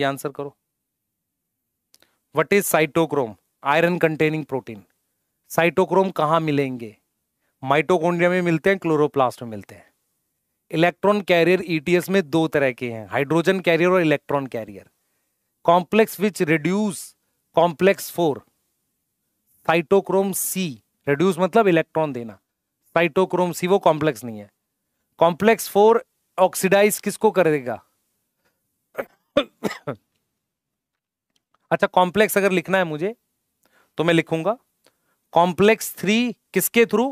ये आंसर करो what is cytochrome iron containing protein cytochrome कहाँ मिलेंगे माइटोकोन्ड्रिया में मिलते हैं क्लोरोप्लास्ट में मिलते हैं इलेक्ट्रॉन कैरियर ईटीएस में दो तरह के हैं हाइड्रोजन कैरियर और electron carrier complex which reduce complex four cytochrome C reduce मतलब इलेक्ट्रॉन देना साइटोक्रोम सी वो कॉम्प्लेक्स नहीं है कॉम्प्लेक्स फोर ऑक्सीडाइज किसको करेगा अच्छा कॉम्प्लेक्स अगर लिखना है मुझे तो मैं लिखूंगा कॉम्प्लेक्स थ्री किसके थ्रू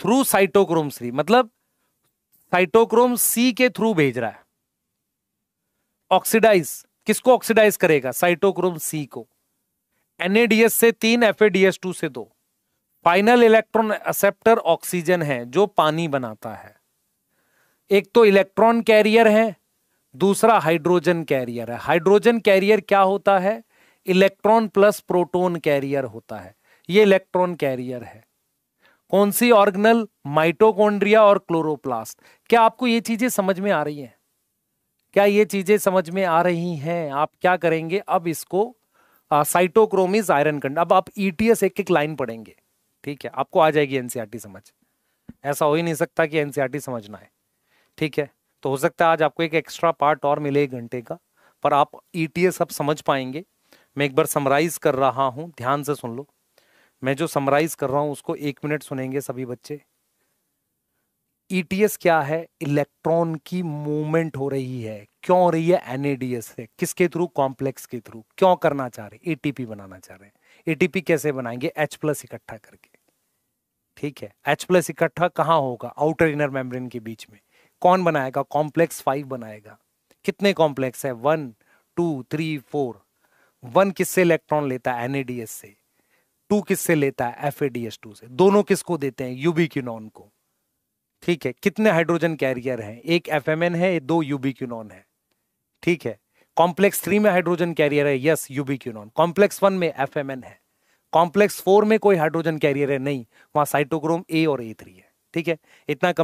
थ्रू साइटोक्रोम थ्री मतलब साइटोक्रोम सी के थ्रू भेज रहा है ऑक्सीडाइज किसको ऑक्सीडाइज करेगा साइटोक्रोम सी को एनएडीएस से तीन एडीएस टू से दो फाइनल इलेक्ट्रॉन एक्सेप्टर ऑक्सीजन है जो पानी बनाता है एक तो इलेक्ट्रॉन कैरियर है दूसरा हाइड्रोजन कैरियर है हाइड्रोजन कैरियर क्या होता है इलेक्ट्रॉन प्लस प्रोटोन कैरियर होता है ये इलेक्ट्रॉन कैरियर है कौन सी ऑर्गनल माइटोकॉन्ड्रिया और क्लोरोप्लास्ट क्या आपको ये चीजें समझ में आ रही हैं क्या ये चीजें समझ में आ रही हैं आप क्या करेंगे अब इसको साइटोक्रोमिस आयरन कंड अब आप ईटीएस e एक एक लाइन पढ़ेंगे ठीक है आपको आ जाएगी एनसीआरटी e समझ ऐसा हो ही नहीं सकता कि एनसीआरटी e समझना है ठीक है तो हो सकता है आज आपको एक एक्स्ट्रा पार्ट और मिले एक घंटे का पर आप ई e टी समझ पाएंगे मैं एक बार समराइज़ कर रहा हूँ ध्यान से सुन लो मैं जो समराइज़ कर रहा हूँ उसको एक मिनट सुनेंगे सभी बच्चे ई e क्या है इलेक्ट्रॉन की मूवमेंट हो रही है क्यों हो रही है एन से किसके थ्रू कॉम्प्लेक्स के थ्रू क्यों करना चाह रहे एटीपी बनाना चाह रहे हैं एटीपी कैसे बनाएंगे एच प्लस इकट्ठा करके ठीक है एच प्लस इकट्ठा कहाँ होगा आउटर इनर मेम्ब्रेन के बीच में कौन बनाएगा कॉम्प्लेक्स फाइव बनाएगा कितने कॉम्प्लेक्स है one two three four one किससे इलेक्ट्रॉन लेता है एनएडीएस से टू किससे लेता है एफ एडीएस टू से दोनों किसको देते हैं यूबी यूबीक्यूनॉन को ठीक है कितने हाइड्रोजन कैरियर हैं एक एफ है दो यूबी यूबीक्यूनॉन है ठीक है कॉम्प्लेक्स थ्री में हाइड्रोजन कैरियर है यस यूबी यूबीक्यूनॉन कॉम्प्लेक्स वन में एफ है कॉम्प्लेक्स फोर में कोई हाइड्रोजन कैरियर है नहीं वहां साइटोक्रोम ए और ए थ्री है ठीक है इतना कम